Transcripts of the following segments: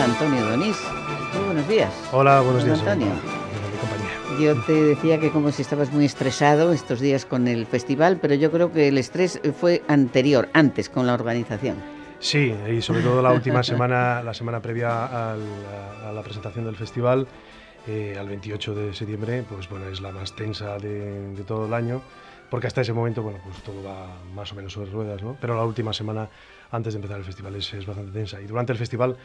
Antonio Donís. Muy buenos días. Hola, buenos días. Eh, Antonio. Yo te decía que como si estabas muy estresado estos días con el festival, pero yo creo que el estrés fue anterior, antes con la organización. Sí, y sobre todo la última semana, la semana previa a la presentación del festival, eh, al 28 de septiembre, pues bueno, es la más tensa de, de todo el año, porque hasta ese momento, bueno, pues todo va más o menos sobre ruedas, ¿no? Pero la última semana antes de empezar el festival es, bastante tensa. Y durante el festival,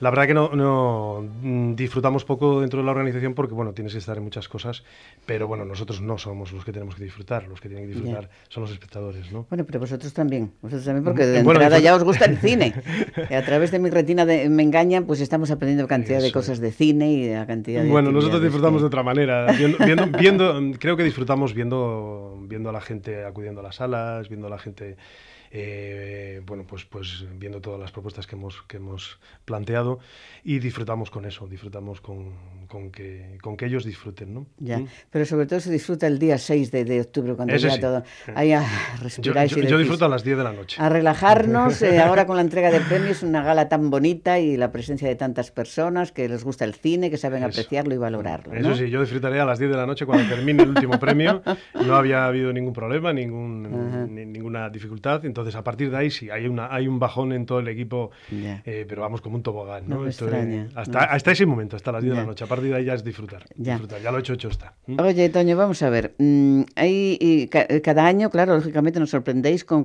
la verdad que no, mm, disfrutamos poco dentro de la organización porque, bueno, tienes que estar en muchas cosas, pero bueno, nosotros no somos los que tenemos que disfrutar, los que tienen que disfrutar son los espectadores, ¿no? Bueno, pero vosotros también, vosotros también, porque de mm, entrada ya os gusta el cine. A través de mi retina de, me engañan, pues estamos aprendiendo cantidad de cosas de cine y la cantidad de... Bueno, nosotros disfrutamos de otra manera, viendo, viendo, creo que disfrutamos viendo, viendo a la gente acudiendo a las salas, viendo a la gente eh, bueno, pues, pues viendo todas las propuestas que hemos, hemos planteado y disfrutamos con eso, disfrutamos con, que, con que ellos disfruten. ¿no? Ya, mm. pero sobre todo se disfruta el día 6 de, octubre cuando Ese todo. Yo, disfruto a las 10 de la noche. A relajarnos, eh, ahora con la entrega de premios, una gala tan bonita y la presencia de tantas personas que les gusta el cine, que saben apreciarlo y valorarlo. Eso sí, yo disfrutaré a las 10 de la noche cuando termine el último premio. No había habido ningún problema, ningún, ninguna dificultad. Entonces, entonces, a partir de ahí sí, hay, una, hay un bajón en todo el equipo, eh, pero vamos como un tobogán. hasta, hasta, ese momento, hasta las 10 de la noche. A partir de ahí ya es disfrutar. Ya, lo he hecho, hecho está. ¿Mm? Oye, Toño, vamos a ver. Mm, cada año, claro, lógicamente nos sorprendéis con,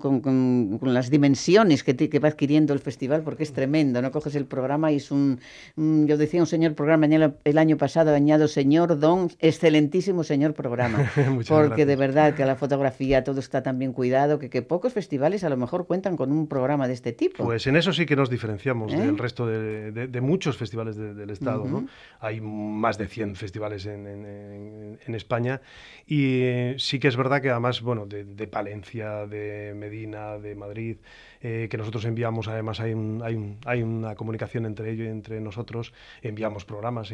las dimensiones que, va adquiriendo el festival, porque es tremendo. No coges el programa y es un, yo decía un señor programa el, año pasado, añado señor don, excelentísimo señor programa. porque de verdad que la fotografía, todo está tan bien cuidado, que pocos festivales a lo mejor cuentan con un programa de este tipo. Pues en eso sí que nos diferenciamos ¿Eh? del resto de, muchos festivales del Estado. Hay más de 100 festivales en, España y eh, sí que es verdad que además, bueno, de, Palencia, de Medina, de Madrid, eh, que nosotros enviamos, además hay, hay, una comunicación entre ellos y entre nosotros, enviamos programas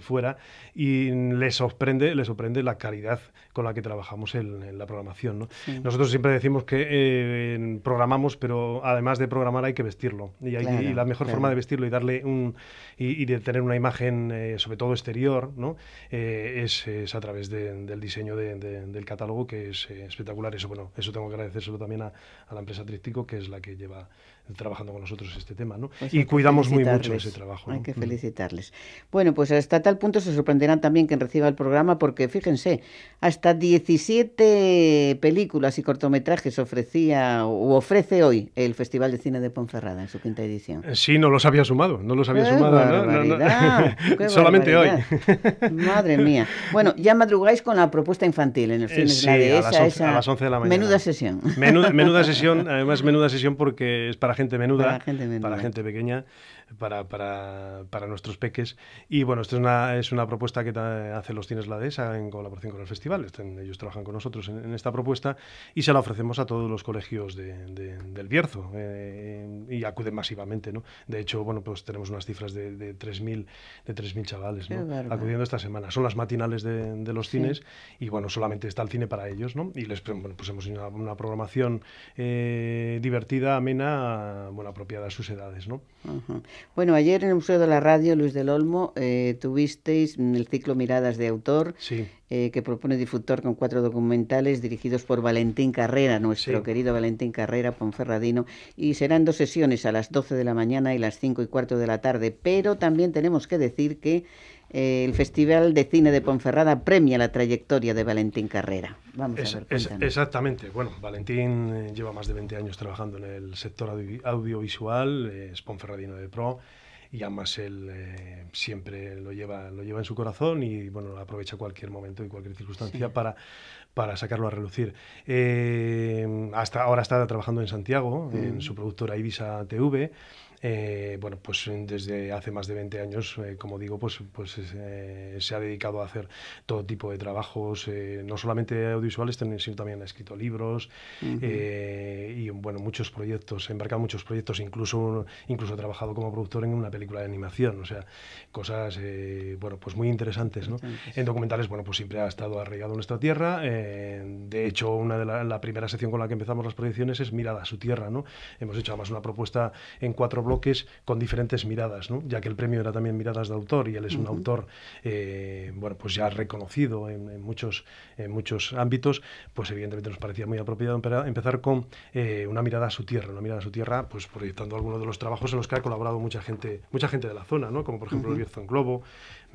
fuera y les sorprende, sorprende la calidad con la que trabajamos en, la programación. Nosotros siempre decimos que programamos, pero además de programar hay que vestirlo. Y, la mejor forma de vestirlo y darle un y, de tener una imagen, eh, sobre todo exterior, ¿no? Eh, es, a través del diseño del catálogo, que es eh, espectacular. Eso, bueno, eso tengo que agradecérselo también a, la empresa Tríptico, que es la que lleva trabajando con nosotros este tema, ¿no? Pues y cuidamos muy mucho ese trabajo. Hay que felicitarles. Bueno, pues hasta tal punto se sorprenderán también quien reciba el programa, porque fíjense, hasta 17 películas y cortometrajes ofrecía o ofrece hoy el Festival de Cine de Ponferrada en su quinta edición. Eh, sí, no los había sumado, no los había sumado. no, Solamente hoy. Madre mía. Bueno, ya madrugáis con la propuesta infantil en el eh, cine. sí, a, las 11, a las 11 de la mañana. Menuda sesión. Menuda, menuda sesión, además menuda sesión porque es para gente menuda, para la gente pequeña para, para, para nuestros peques. Y bueno, esto es una, es una propuesta que hacen los cines La Dehesa en colaboración con el festival. ellos trabajan con nosotros en, esta propuesta y se la ofrecemos a todos los colegios del Bierzo eh, y acuden masivamente. ¿no? De hecho, bueno, pues tenemos unas cifras de, 3.000 de chavales acudiendo esta semana. Son las matinales de, los cines y bueno, solamente está el cine para ellos, ¿no? Y les bueno, pues hemos una, una programación eh, divertida, amena, bueno, apropiada a sus edades, ¿no? Bueno, ayer en el Museo de la Radio, Luis del Olmo, eh, tuvisteis el ciclo Miradas de Autor, eh, que propone Difutor con cuatro documentales dirigidos por Valentín Carrera, nuestro querido Valentín Carrera, Ponferradino, y serán dos sesiones a las 12 de la mañana y las 5 y cuarto de la tarde, pero también tenemos que decir que el Festival de Cine de Ponferrada premia la trayectoria de Valentín Carrera. Vamos a ver, exactamente. Bueno, Valentín eh, lleva más de 20 años trabajando en el sector audiovisual, es ponferradino de pro y además él eh, siempre lo lleva, lo lleva en su corazón y bueno, aprovecha cualquier momento y cualquier circunstancia para, para sacarlo a relucir. Eh, hasta ahora está trabajando en Santiago, en mm. su productora Ibiza TV eh, bueno, pues desde hace más de 20 años, eh, como digo, pues, pues eh, se ha dedicado a hacer todo tipo de trabajos, no solamente audiovisuales, sino también ha escrito libros y, bueno, muchos proyectos, ha embarcado muchos proyectos, incluso, incluso ha trabajado como productor en una película de animación, o sea, cosas, bueno, pues muy interesantes, ¿no? En documentales, bueno, pues siempre ha estado arraigado nuestra tierra, de hecho, una de la, la primera sección con la que empezamos las proyecciones es Mirada a su tierra, ¿no? Hemos hecho además una propuesta en cuatro bloques con diferentes miradas, ya que el premio era también miradas de autor y él es un autor, eh, bueno, pues ya reconocido en, muchos, muchos ámbitos, pues evidentemente nos parecía muy apropiado empezar con eh, una mirada a su tierra, una mirada a su tierra, pues proyectando algunos de los trabajos en los que ha colaborado mucha gente, mucha gente de la zona, ¿no? como por ejemplo el Globo,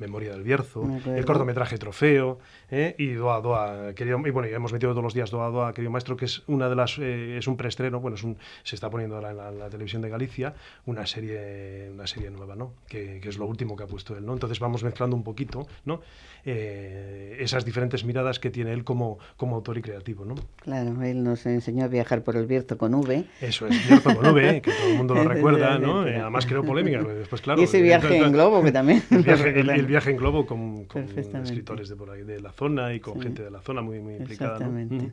Memoria del Bierzo, el cortometraje Trofeo, ¿eh? y Doa Doa, y bueno, hemos metido todos los días Doa Doa, querido maestro, que es una de las, eh, es un preestreno, bueno, es un, se está poniendo ahora en la, televisión de Galicia, una serie, una serie nueva, ¿no? Que, es lo último que ha puesto él, ¿no? Entonces vamos mezclando un poquito, ¿no? Eh, esas diferentes miradas que tiene él como, como autor y creativo, ¿no? Claro, él nos enseñó a viajar por el Bierzo con V. Eso es, Bierzo con V, que todo el mundo lo recuerda, ¿no? además creó polémica, después claro. Y ese viaje en globo que también. viaje en globo con, escritores de, por ahí, de la zona y con gente de la zona muy, muy implicada. Exactamente.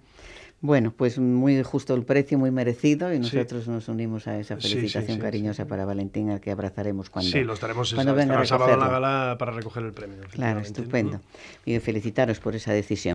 Bueno, pues muy justo el precio, muy merecido, y nosotros nos unimos a esa felicitación cariñosa para Valentín, al que abrazaremos cuando Sí, los daremos cuando esa, venga a la gala para recoger el premio. Claro, estupendo. Y felicitaros por esa decisión.